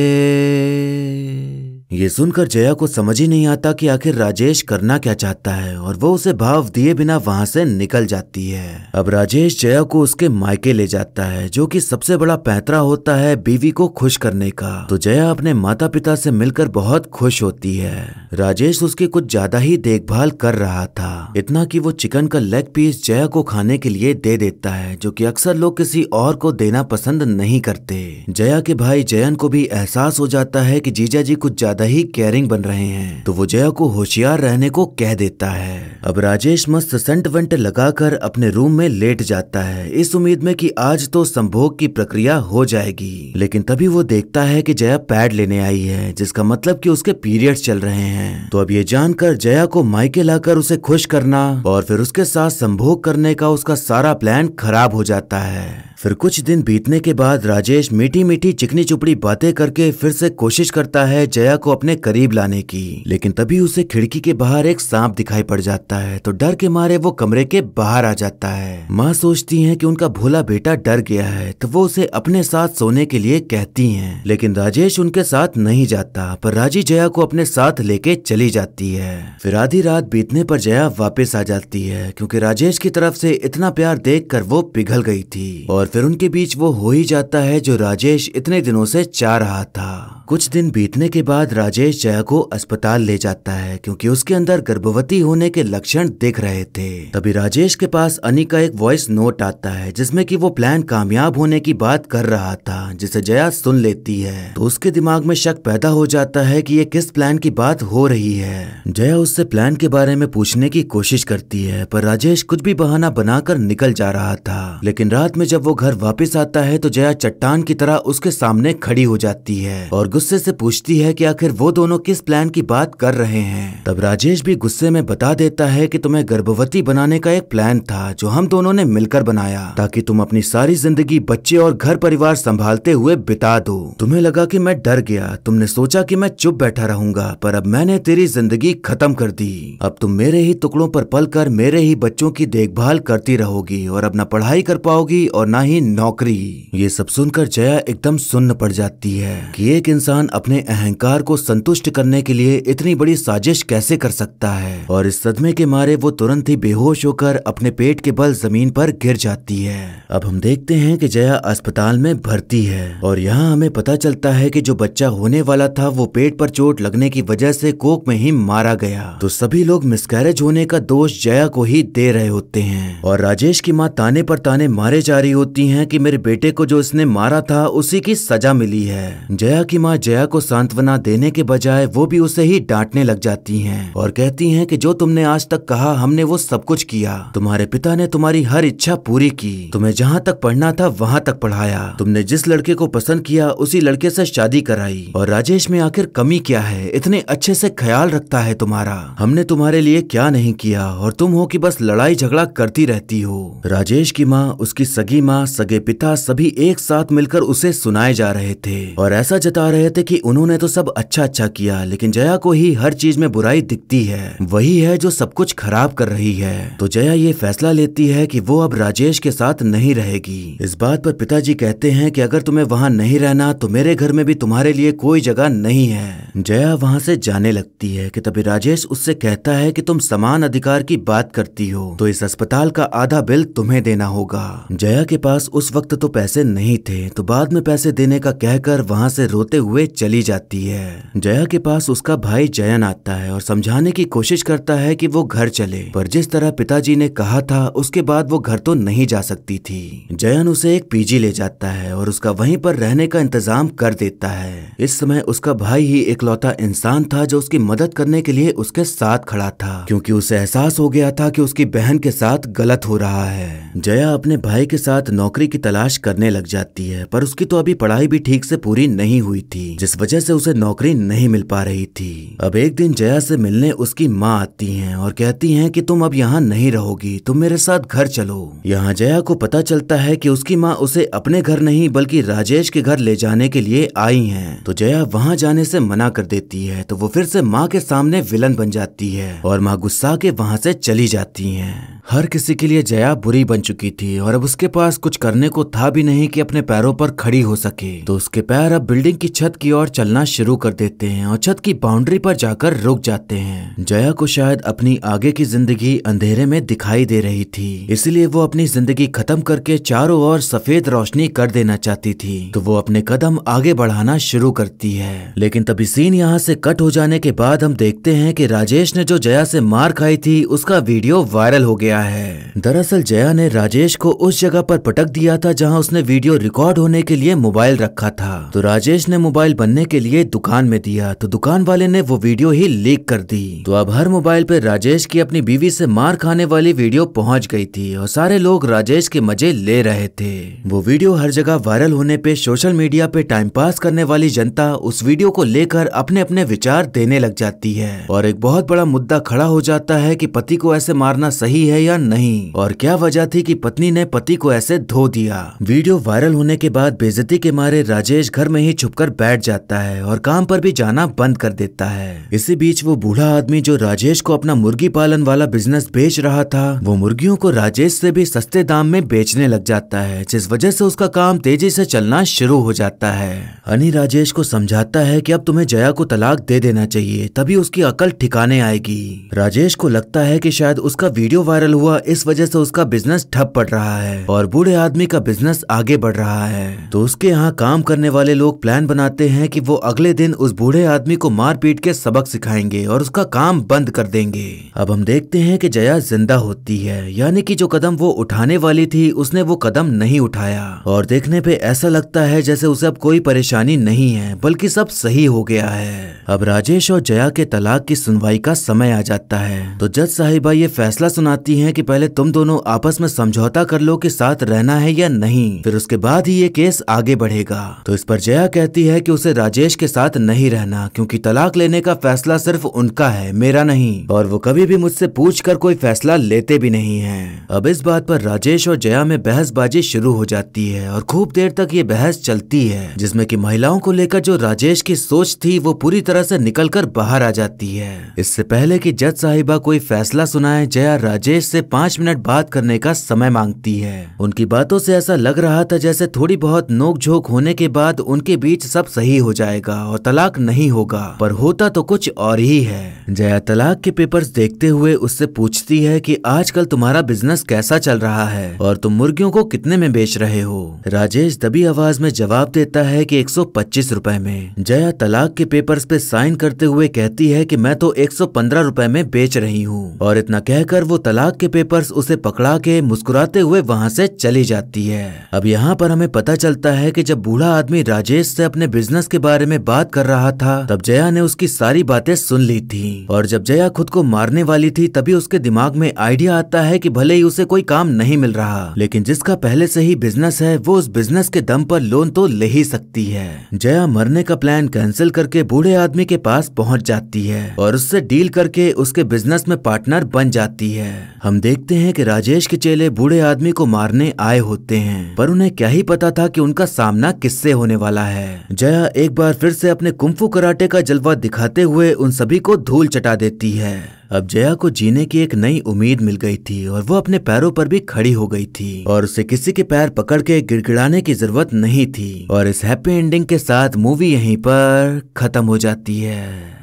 ये सुनकर जया को समझ ही नहीं आता कि आखिर राजेश करना क्या चाहता है और वो उसे भाव दिए बिना वहां से निकल जाती है अब राजेश जया को उसके मायके ले जाता है जो कि सबसे बड़ा पैतरा होता है बीवी को खुश करने का तो जया अपने माता पिता से मिलकर बहुत खुश होती है राजेश उसकी कुछ ज्यादा ही देखभाल कर रहा था इतना की वो चिकन का लेग पीस जया को खाने के लिए दे देता है जो की अक्सर लोग किसी और को देना पसंद नहीं करते जया के भाई जयन को भी एहसास हो जाता है की जीजा जी कुछ ज्यादा ज्यादा ही केयरिंग बन रहे हैं तो वो जया को होशियार रहने को कह देता है अब राजेश मस्त सेंट वेंट लगाकर अपने रूम में लेट जाता है इस उम्मीद में कि आज तो संभोग की प्रक्रिया हो जाएगी लेकिन तभी वो देखता है कि जया पैड लेने आई है जिसका मतलब कि उसके पीरियड चल रहे हैं तो अब ये जानकर जया को मायके लाकर उसे खुश करना और फिर उसके साथ संभोग करने का उसका सारा प्लान खराब हो जाता है फिर कुछ दिन बीतने के बाद राजेश मीठी मीठी चिकनी चुपड़ी बातें करके फिर से कोशिश करता है जया को अपने करीब लाने की लेकिन तभी उसे खिड़की के बाहर एक सांप दिखाई पड़ जाता है तो डर के मारे वो कमरे के बाहर आ जाता है माँ सोचती है कि उनका भोला बेटा डर गया है तो वो उसे अपने साथ सोने के लिए कहती है लेकिन राजेश उनके साथ नहीं जाता पर राजी जया को अपने साथ लेके चली जाती है फिर आधी रात बीतने पर जया वापस आ जाती है क्योंकि राजेश की तरफ से इतना प्यार देख कर वो पिघल गई थी और फिर उनके बीच वो हो ही जाता है जो राजेश इतने दिनों से चाह रहा था कुछ दिन बीतने के बाद राजेश जया को अस्पताल ले जाता है क्योंकि उसके अंदर गर्भवती होने के लक्षण दिख रहे थे तभी राजेश के पास अनी का एक वॉइस नोट आता है जिसमें कि वो प्लान कामयाब होने की बात कर रहा था जिसे जया सुन लेती है तो उसके दिमाग में शक पैदा हो जाता है कि ये किस प्लान की बात हो रही है जया उससे प्लान के बारे में पूछने की कोशिश करती है पर राजेश कुछ भी बहाना बनाकर निकल जा रहा था लेकिन रात में जब वो घर वापस आता है तो जया चट्टान की तरह उसके सामने खड़ी हो जाती है और गुस्से से पूछती है कि आखिर आखिर वो दोनों किस प्लान की बात कर रहे हैं तब राजेश भी गुस्से में बता देता है कि तुम्हें गर्भवती बनाने का एक प्लान था जो हम दोनों ने मिलकर बनाया ताकि तुम अपनी सारी जिंदगी बच्चे और घर परिवार संभालते हुए बिता दो तुम्हें लगा कि मैं डर गया तुमने सोचा कि मैं चुप बैठा रहूंगा पर अब मैंने तेरी जिंदगी खत्म कर दी अब तुम मेरे ही टुकड़ों पर पल कर मेरे ही बच्चों की देखभाल करती रहोगी और अब न पढ़ाई कर पाओगी और न ही नौकरी ये सब सुनकर जया एकदम सुन्न पड़ जाती है कि एक इंसान अपने अहंकार को को संतुष्ट करने के लिए इतनी बड़ी साजिश कैसे कर सकता है और इस सदमे के मारे वो तुरंत ही बेहोश होकर अपने पेट के बल जमीन पर गिर जाती है अब हम देखते हैं कि जया अस्पताल में भर्ती है और यहाँ हमें पता चलता है कि जो बच्चा होने वाला था वो पेट पर चोट लगने की वजह से कोक में ही मारा गया तो सभी लोग मिसकैरेज होने का दोष जया को ही दे रहे होते हैं और राजेश की माँ ताने पर ताने मारे जा रही होती है की मेरे बेटे को जो इसने मारा था उसी की सजा मिली है जया की माँ जया को सांत्वना देने देने के बजाय वो भी उसे ही डांटने लग जाती हैं और कहती हैं कि जो तुमने आज तक कहा हमने वो सब कुछ किया तुम्हारे पिता ने तुम्हारी हर इच्छा पूरी की तुम्हें जहाँ तक पढ़ना था वहाँ तक पढ़ाया तुमने जिस लड़के को पसंद किया उसी लड़के से शादी कराई और राजेश में आखिर कमी क्या है इतने अच्छे से ख्याल रखता है तुम्हारा हमने तुम्हारे लिए क्या नहीं किया और तुम हो कि बस लड़ाई झगड़ा करती रहती हो राजेश की माँ उसकी सगी माँ सगे पिता सभी एक साथ मिलकर उसे सुनाए जा रहे थे और ऐसा जता रहे थे कि उन्होंने तो सब अच्छा अच्छा अच्छा किया लेकिन जया को ही हर चीज में बुराई दिखती है वही है जो सब कुछ खराब कर रही है तो जया ये फैसला लेती है कि वो अब राजेश के साथ नहीं रहेगी इस बात पर पिताजी कहते हैं कि अगर तुम्हें वहाँ नहीं रहना तो मेरे घर में भी तुम्हारे लिए कोई जगह नहीं है जया वहाँ से जाने लगती है कि तभी राजेश उससे कहता है कि तुम समान अधिकार की बात करती हो तो इस अस्पताल का आधा बिल तुम्हें देना होगा जया के पास उस वक्त तो पैसे नहीं थे तो बाद में पैसे देने का कहकर वहाँ से रोते हुए चली जाती है जया के पास उसका भाई जयन आता है और समझाने की कोशिश करता है कि वो घर चले पर जिस तरह पिताजी ने कहा था उसके बाद वो घर तो नहीं जा सकती थी जयन उसे एक पीजी ले जाता है और उसका वहीं पर रहने का इंतजाम कर देता है इस समय उसका भाई ही इकलौता इंसान था जो उसकी मदद करने के लिए उसके साथ खड़ा था क्योंकि उसे एहसास हो गया था कि उसकी बहन के साथ गलत हो रहा है जया अपने भाई के साथ नौकरी की तलाश करने लग जाती है पर उसकी तो अभी पढ़ाई भी ठीक से पूरी नहीं हुई थी जिस वजह से उसे नौकरी कोई नहीं मिल पा रही थी अब एक दिन जया से मिलने उसकी माँ आती है और कहती है की तुम अब यहाँ नहीं रहोगी तुम मेरे साथ घर चलो यहाँ जया को पता चलता है की उसकी माँ उसे अपने घर नहीं बल्कि राजेश के घर ले जाने के लिए आई है तो जया वहाँ जाने से मना कर देती है तो वो फिर से माँ के सामने विलन बन जाती है और माँ गुस्सा के वहाँ से चली जाती है हर किसी के लिए जया बुरी बन चुकी थी और अब उसके पास कुछ करने को था भी नहीं कि अपने पैरों पर खड़ी हो सके तो उसके पैर अब बिल्डिंग की छत की ओर चलना शुरू कर दे देते हैं और छत की बाउंड्री पर जाकर रुक जाते हैं जया को शायद अपनी आगे की जिंदगी अंधेरे में दिखाई दे रही थी इसलिए वो अपनी जिंदगी खत्म करके चारों ओर सफेद रोशनी कर देना चाहती थी तो वो अपने कदम आगे बढ़ाना शुरू करती है लेकिन तभी सीन यहाँ से कट हो जाने के बाद हम देखते हैं कि राजेश ने जो जया से मार खाई थी उसका वीडियो वायरल हो गया है दरअसल जया ने राजेश को उस जगह पर पटक दिया था जहाँ उसने वीडियो रिकॉर्ड होने के लिए मोबाइल रखा था तो राजेश ने मोबाइल बनने के लिए दुकान में दिया तो दुकान वाले ने वो वीडियो ही लीक कर दी तो अब हर मोबाइल पे राजेश की अपनी बीवी से मार खाने वाली वीडियो पहुंच गई थी और सारे लोग राजेश के मजे ले रहे थे वो वीडियो हर जगह वायरल होने पे सोशल मीडिया पे टाइम पास करने वाली जनता उस वीडियो को लेकर अपने अपने विचार देने लग जाती है और एक बहुत बड़ा मुद्दा खड़ा हो जाता है की पति को ऐसे मारना सही है या नहीं और क्या वजह थी की पत्नी ने पति को ऐसे धो दिया वीडियो वायरल होने के बाद बेजती के मारे राजेश घर में ही छुपकर बैठ जाता है और काम पर भी जाना बंद कर देता है इसी बीच वो बूढ़ा आदमी जो राजेश को अपना मुर्गी पालन वाला बिजनेस बेच रहा था वो मुर्गियों को राजेश से भी सस्ते दाम में बेचने लग जाता है जिस वजह से उसका काम तेजी से चलना शुरू हो जाता है अनि राजेश को समझाता है कि अब तुम्हें जया को तलाक दे देना चाहिए तभी उसकी अकल ठिकाने आएगी राजेश को लगता है कि शायद उसका वीडियो वायरल हुआ इस वजह से उसका बिजनेस ठप पड़ रहा है और बूढ़े आदमी का बिजनेस आगे बढ़ रहा है तो उसके यहाँ काम करने वाले लोग प्लान बनाते हैं कि वो अगले दिन उस बूढ़े आदमी को मार पीट के सबक सिखाएंगे और उसका काम बंद कर देंगे अब हम देखते हैं कि जया जिंदा होती है यानी कि जो कदम वो उठाने वाली थी उसने वो कदम नहीं उठाया और देखने पे ऐसा लगता है जैसे उसे अब कोई परेशानी नहीं है बल्कि सब सही हो गया है अब राजेश और जया के तलाक की सुनवाई का समय आ जाता है तो जज साहिबा ये फैसला सुनाती है की पहले तुम दोनों आपस में समझौता कर लो की साथ रहना है या नहीं फिर उसके बाद ही ये केस आगे बढ़ेगा तो इस पर जया कहती है की उसे राजेश के साथ नहीं नहीं रहना क्योंकि तलाक लेने का फैसला सिर्फ उनका है मेरा नहीं और वो कभी भी मुझसे पूछ कर कोई फैसला लेते भी नहीं है अब इस बात पर राजेश और जया में बहसबाजी शुरू हो जाती है और खूब देर तक ये बहस चलती है जिसमे की महिलाओं को लेकर जो राजेश की सोच थी वो पूरी तरह से कर बाहर आ जाती है इससे पहले की जज साहिबा कोई फैसला सुनाए जया राजेश से पांच मिनट बात करने का समय मांगती है उनकी बातों से ऐसा लग रहा था जैसे थोड़ी बहुत नोक झोंक होने के बाद उनके बीच सब सही हो जाएगा और तलाक तलाक नहीं होगा पर होता तो कुछ और ही है जया तलाक के पेपर्स देखते हुए उससे पूछती है कि आजकल तुम्हारा बिजनेस कैसा चल रहा है और तुम मुर्गियों को कितने में बेच रहे हो राजेश दबी आवाज में जवाब देता है कि 125 सौ में जया तलाक के पेपर्स पे साइन करते हुए कहती है कि मैं तो 115 रुपए में बेच रही हूँ और इतना कहकर वो तलाक के पेपर्स उसे पकड़ा के मुस्कुराते हुए वहाँ से चली जाती है अब यहाँ पर हमें पता चलता है की जब बूढ़ा आदमी राजेश से अपने बिजनेस के बारे में बात कर रहा रहा था तब जया ने उसकी सारी बातें सुन ली थी और जब जया खुद को मारने वाली थी तभी उसके दिमाग में आइडिया आता है कि भले ही उसे कोई काम नहीं मिल रहा लेकिन जिसका पहले से ही बिजनेस है वो उस बिजनेस के दम पर लोन तो ले ही सकती है जया मरने का प्लान कैंसिल करके बूढ़े आदमी के पास पहुंच जाती है और उससे डील करके उसके बिजनेस में पार्टनर बन जाती है हम देखते हैं कि राजेश के चेले बूढ़े आदमी को मारने आए होते हैं पर उन्हें क्या ही पता था कि उनका सामना किससे होने वाला है जया एक बार फिर से अपने कुंफू कराटे का जलवा दिखाते हुए उन सभी को धूल चटा देती है अब जया को जीने की एक नई उम्मीद मिल गई थी और वो अपने पैरों पर भी खड़ी हो गई थी और उसे किसी के पैर पकड़ के गिड़गिड़ाने की जरूरत नहीं थी और इस हैप्पी एंडिंग के साथ मूवी यहीं पर खत्म हो जाती है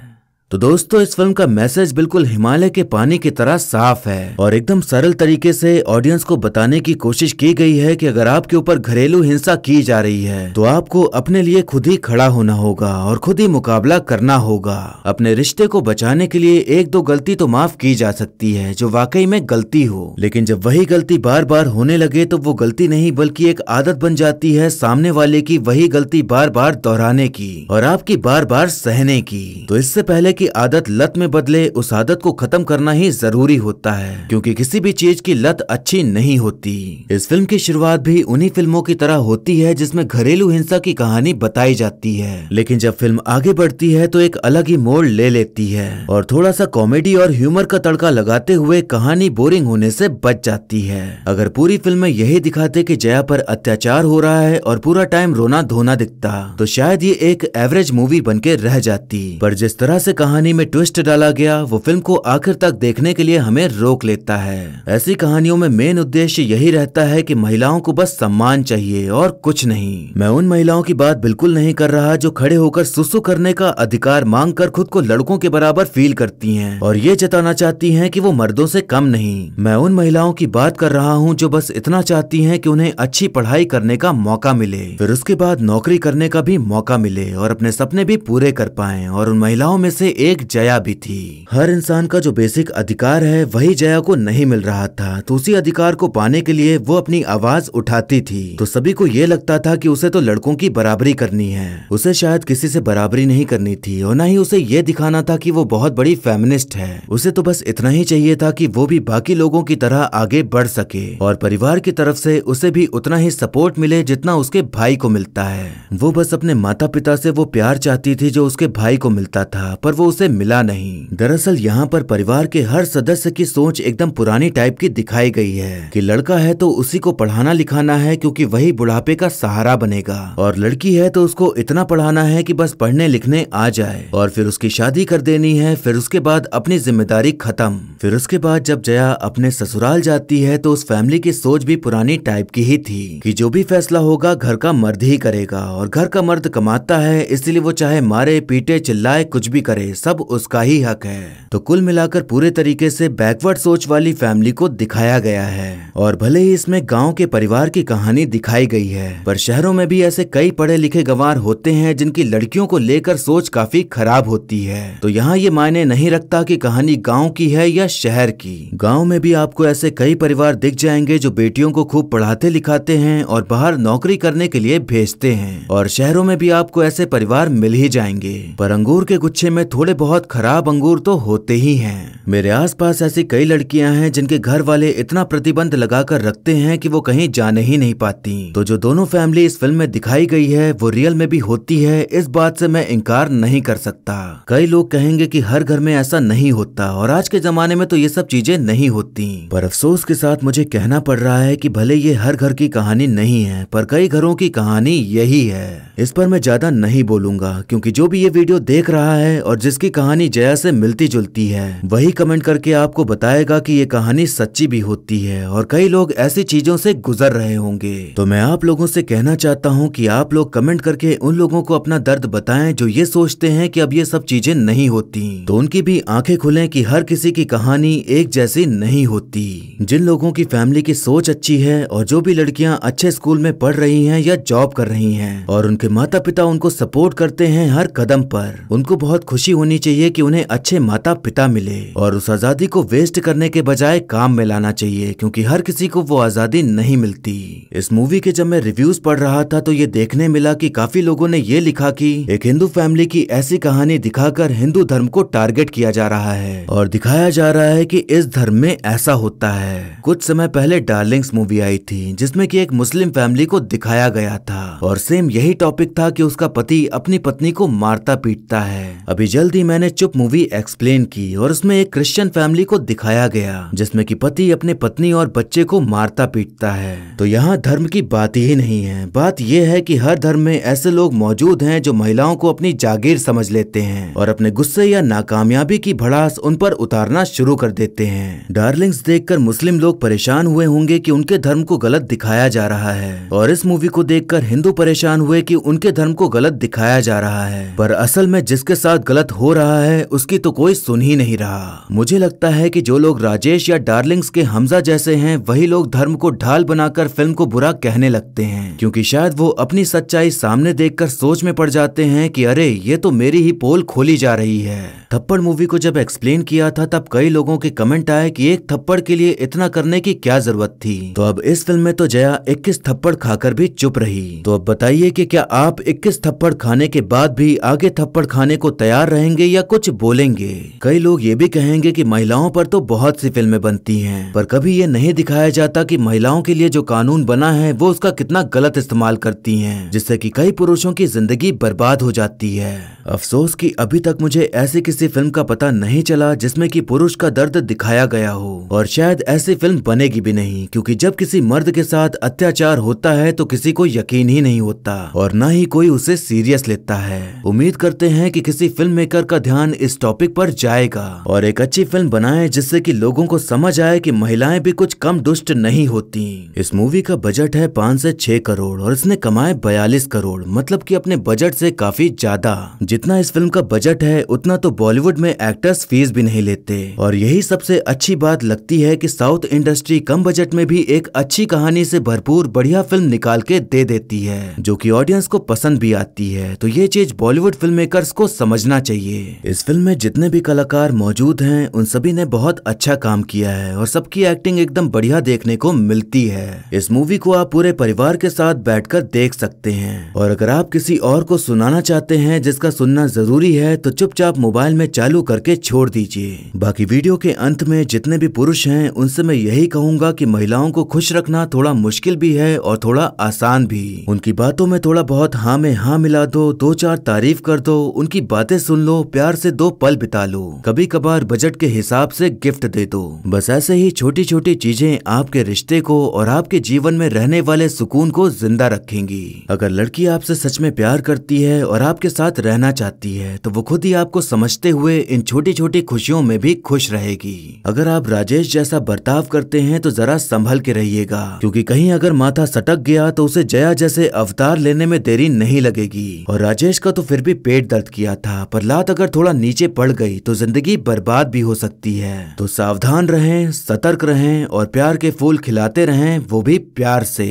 तो दोस्तों इस फिल्म का मैसेज बिल्कुल हिमालय के पानी की तरह साफ है और एकदम सरल तरीके से ऑडियंस को बताने की कोशिश की गई है कि अगर आपके ऊपर घरेलू हिंसा की जा रही है तो आपको अपने लिए खुद ही खड़ा होना होगा और खुद ही मुकाबला करना होगा अपने रिश्ते को बचाने के लिए एक दो गलती तो माफ की जा सकती है जो वाकई में गलती हो लेकिन जब वही गलती बार बार होने लगे तो वो गलती नहीं बल्कि एक आदत बन जाती है सामने वाले की वही गलती बार बार दोहराने की और आपकी बार बार सहने की तो इससे पहले की आदत लत में बदले उस आदत को खत्म करना ही जरूरी होता है क्योंकि किसी भी चीज की लत अच्छी नहीं होती इस फिल्म की शुरुआत भी उन्हीं फिल्मों की तरह होती है जिसमें घरेलू हिंसा की कहानी बताई जाती है लेकिन जब फिल्म आगे बढ़ती है तो एक अलग ही मोड़ ले लेती है और थोड़ा सा कॉमेडी और ह्यूमर का तड़का लगाते हुए कहानी बोरिंग होने से बच जाती है अगर पूरी फिल्म में यही दिखाते कि जया पर अत्याचार हो रहा है और पूरा टाइम रोना धोना दिखता तो शायद ये एक एवरेज मूवी बनके रह जाती पर जिस तरह से कहा कहानी में ट्विस्ट डाला गया वो फिल्म को आखिर तक देखने के लिए हमें रोक लेता है ऐसी कहानियों में मेन उद्देश्य यही रहता है कि महिलाओं को बस सम्मान चाहिए और कुछ नहीं मैं उन महिलाओं की बात बिल्कुल नहीं कर रहा जो खड़े होकर सुसु करने का अधिकार मांग कर खुद को लड़कों के बराबर फील करती है और ये जताना चाहती है की वो मर्दों से कम नहीं मैं उन महिलाओं की बात कर रहा हूँ जो बस इतना चाहती है की उन्हें अच्छी पढ़ाई करने का मौका मिले फिर उसके बाद नौकरी करने का भी मौका मिले और अपने सपने भी पूरे कर पाए और उन महिलाओं में से एक जया भी थी हर इंसान का जो बेसिक अधिकार है वही जया को नहीं मिल रहा था तो उसी अधिकार को पाने के लिए वो अपनी आवाज उठाती थी तो सभी को ये लगता था कि उसे तो लड़कों की बराबरी करनी है उसे शायद किसी से बराबरी नहीं करनी थी और न ही उसे ये दिखाना था कि वो बहुत बड़ी फेमिनिस्ट है उसे तो बस इतना ही चाहिए था कि वो भी बाकी लोगों की तरह आगे बढ़ सके और परिवार की तरफ से उसे भी उतना ही सपोर्ट मिले जितना उसके भाई को मिलता है वो बस अपने माता पिता से वो प्यार चाहती थी जो उसके भाई को मिलता था पर वो उसे मिला नहीं दरअसल यहाँ पर परिवार के हर सदस्य की सोच एकदम पुरानी टाइप की दिखाई गई है कि लड़का है तो उसी को पढ़ाना लिखाना है क्योंकि वही बुढ़ापे का सहारा बनेगा और लड़की है तो उसको इतना पढ़ाना है कि बस पढ़ने लिखने आ जाए और फिर उसकी शादी कर देनी है फिर उसके बाद अपनी जिम्मेदारी खत्म फिर उसके बाद जब जया अपने ससुराल जाती है तो उस फैमिली की सोच भी पुरानी टाइप की ही थी कि जो भी फैसला होगा घर का मर्द ही करेगा और घर का मर्द कमाता है इसलिए वो चाहे मारे पीटे चिल्लाए कुछ भी करे सब उसका ही हक है तो कुल मिलाकर पूरे तरीके से बैकवर्ड सोच वाली फैमिली को दिखाया गया है और भले ही इसमें गाँव के परिवार की कहानी दिखाई गई है पर शहरों में भी ऐसे कई पढ़े लिखे गवार होते हैं जिनकी लड़कियों को लेकर सोच काफी खराब होती है तो यहाँ ये मायने नहीं रखता की कहानी गाँव की है या शहर की गाँव में भी आपको ऐसे कई परिवार दिख जाएंगे जो बेटियों को खूब पढ़ाते लिखाते हैं और बाहर नौकरी करने के लिए भेजते हैं और शहरों में भी आपको ऐसे परिवार मिल ही जाएंगे पर अंगूर के गुच्छे में थोड़ा थोड़े बहुत खराब अंगूर तो होते ही हैं मेरे आसपास ऐसी कई लड़कियां हैं जिनके घर वाले इतना प्रतिबंध लगाकर रखते हैं कि वो कहीं जाने ही नहीं पाती तो जो दोनों फैमिली इस फिल्म में दिखाई गई है वो रियल में भी होती है इस बात से मैं इनकार नहीं कर सकता कई लोग कहेंगे कि हर घर में ऐसा नहीं होता और आज के जमाने में तो ये सब चीजें नहीं होती पर अफसोस के साथ मुझे कहना पड़ रहा है कि भले ये हर घर की कहानी नहीं है पर कई घरों की कहानी यही है इस पर मैं ज्यादा नहीं बोलूंगा क्योंकि जो भी ये वीडियो देख रहा है और जिस जिसकी कहानी जया से मिलती जुलती है वही कमेंट करके आपको बताएगा कि ये कहानी सच्ची भी होती है और कई लोग ऐसी चीजों से गुजर रहे होंगे तो मैं आप लोगों से कहना चाहता हूँ कि आप लोग कमेंट करके उन लोगों को अपना दर्द बताएं जो ये सोचते हैं कि अब ये सब चीजें नहीं होती तो उनकी भी आंखें खुलें कि हर किसी की कहानी एक जैसी नहीं होती जिन लोगों की फैमिली की सोच अच्छी है और जो भी लड़कियाँ अच्छे स्कूल में पढ़ रही है या जॉब कर रही है और उनके माता पिता उनको सपोर्ट करते हैं हर कदम पर उनको बहुत खुशी होनी चाहिए कि उन्हें अच्छे माता पिता मिले और उस आजादी को वेस्ट करने के बजाय काम में लाना चाहिए क्योंकि हर किसी को वो आजादी नहीं मिलती इस मूवी के जब मैं रिव्यूज पढ़ रहा था तो ये देखने मिला कि काफी लोगों ने ये लिखा कि एक हिंदू फैमिली की ऐसी कहानी दिखाकर हिंदू धर्म को टारगेट किया जा रहा है और दिखाया जा रहा है कि इस धर्म में ऐसा होता है कुछ समय पहले डार्लिंग्स मूवी आई थी जिसमें कि एक मुस्लिम फैमिली को दिखाया गया था और सेम यही टॉपिक था कि उसका पति अपनी पत्नी को मारता पीटता है अभी जल्द जल्द ही मैंने चुप मूवी एक्सप्लेन की और उसमें एक क्रिश्चियन फैमिली को दिखाया गया जिसमें कि पति अपने पत्नी और बच्चे को मारता पीटता है तो यहाँ धर्म की बात ही नहीं है बात यह है कि हर धर्म में ऐसे लोग मौजूद हैं जो महिलाओं को अपनी जागीर समझ लेते हैं और अपने गुस्से या नाकामयाबी की भड़ास उन पर उतारना शुरू कर देते हैं डार्लिंग देख मुस्लिम लोग परेशान हुए होंगे की उनके धर्म को गलत दिखाया जा रहा है और इस मूवी को देख हिंदू परेशान हुए की उनके धर्म को गलत दिखाया जा रहा है पर असल में जिसके साथ गलत हो रहा है उसकी तो कोई सुन ही नहीं रहा मुझे लगता है कि जो लोग राजेश या डार्लिंग्स के हमजा जैसे हैं वही लोग धर्म को ढाल बनाकर फिल्म को बुरा कहने लगते हैं क्योंकि शायद वो अपनी सच्चाई सामने देखकर सोच में पड़ जाते हैं कि अरे ये तो मेरी ही पोल खोली जा रही है थप्पड़ मूवी को जब एक्सप्लेन किया था तब कई लोगों के कमेंट आए कि एक थप्पड़ के लिए इतना करने की क्या जरूरत थी तो अब इस फिल्म में तो जया 21 थप्पड़ खाकर भी चुप रही तो अब बताइए कि क्या आप 21 थप्पड़ खाने के बाद भी आगे थप्पड़ खाने को तैयार रहेंगे कहेंगे या कुछ बोलेंगे कई लोग ये भी कहेंगे कि महिलाओं पर तो बहुत सी फिल्में बनती हैं पर कभी ये नहीं दिखाया जाता कि महिलाओं के लिए जो कानून बना है वो उसका कितना गलत इस्तेमाल करती हैं जिससे कि कई पुरुषों की जिंदगी बर्बाद हो जाती है अफसोस कि अभी तक मुझे ऐसी किसी फिल्म का पता नहीं चला जिसमें कि पुरुष का दर्द दिखाया गया हो और शायद ऐसी फिल्म बनेगी भी नहीं क्योंकि जब किसी मर्द के साथ अत्याचार होता है तो किसी को यकीन ही नहीं होता और न ही कोई उसे सीरियस लेता है उम्मीद करते हैं कि किसी फिल्म मेकर मेकर का ध्यान इस टॉपिक पर जाएगा और एक अच्छी फिल्म बनाए जिससे कि लोगों को समझ आए कि महिलाएं भी कुछ कम दुष्ट नहीं होती इस मूवी का बजट है पाँच से छह करोड़ और इसने कमाए बयालीस करोड़ मतलब की अपने बजट से काफी ज्यादा जितना इस फिल्म का बजट है उतना तो बॉलीवुड में एक्टर्स फीस भी नहीं लेते और यही सबसे अच्छी बात लगती है की साउथ इंडस्ट्री कम बजट में भी एक अच्छी कहानी ऐसी भरपूर बढ़िया फिल्म निकाल के दे देती है जो की ऑडियंस को पसंद भी आती है तो ये चीज बॉलीवुड फिल्म मेकर्स को समझना चाहिए चाहिए इस फिल्म में जितने भी कलाकार मौजूद हैं उन सभी ने बहुत अच्छा काम किया है और सबकी एक्टिंग एकदम बढ़िया देखने को मिलती है इस मूवी को आप पूरे परिवार के साथ बैठ देख सकते हैं और अगर आप किसी और को सुनाना चाहते हैं जिसका सुनना जरूरी है तो चुपचाप मोबाइल में चालू करके छोड़ दीजिए बाकी वीडियो के अंत में जितने भी पुरुष हैं उनसे मैं यही कहूंगा कि महिलाओं को खुश रखना थोड़ा मुश्किल भी है और थोड़ा आसान भी उनकी बातों में थोड़ा बहुत हाँ में हाँ मिला दो दो चार तारीफ कर दो उनकी बातें सुन लो लो प्यार से दो पल बिता लो कभी कभार बजट के हिसाब से गिफ्ट दे दो बस ऐसे ही छोटी छोटी चीजें आपके रिश्ते को और आपके जीवन में रहने वाले सुकून को जिंदा रखेंगी अगर लड़की आपसे सच में प्यार करती है और आपके साथ रहना चाहती है तो वो खुद ही आपको समझते हुए इन छोटी छोटी खुशियों में भी खुश रहेगी अगर आप राजेश जैसा बर्ताव करते हैं तो जरा संभल के रहिएगा क्योंकि कहीं अगर माथा सटक गया तो उसे जया जैसे अवतार लेने में देरी नहीं लगेगी और राजेश का तो फिर भी पेट दर्द किया था पर लाभ बात अगर थोड़ा नीचे पड़ गई तो जिंदगी बर्बाद भी हो सकती है तो सावधान रहें सतर्क रहें और प्यार के फूल खिलाते रहें वो भी प्यार से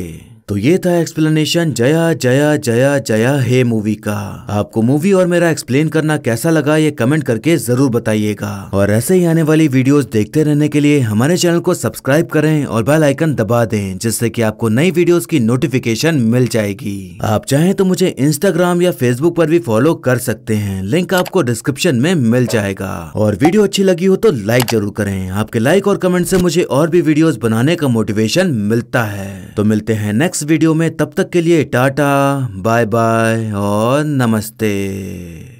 तो ये था एक्सप्लेनेशन जया जया जया जया हे मूवी का आपको मूवी और मेरा एक्सप्लेन करना कैसा लगा ये कमेंट करके जरूर बताइएगा और ऐसे ही आने वाली वीडियोस देखते रहने के लिए हमारे चैनल को सब्सक्राइब करें और बेल आइकन दबा दें जिससे कि आपको नई वीडियोस की नोटिफिकेशन मिल जाएगी आप चाहें तो मुझे इंस्टाग्राम या फेसबुक पर भी फॉलो कर सकते हैं लिंक आपको डिस्क्रिप्शन में मिल जाएगा और वीडियो अच्छी लगी हो तो लाइक जरूर करें आपके लाइक और कमेंट से मुझे और भी वीडियोस बनाने का मोटिवेशन मिलता है तो मिलते हैं नेक्स्ट नेक्स्ट वीडियो में तब तक के लिए टाटा बाय बाय और नमस्ते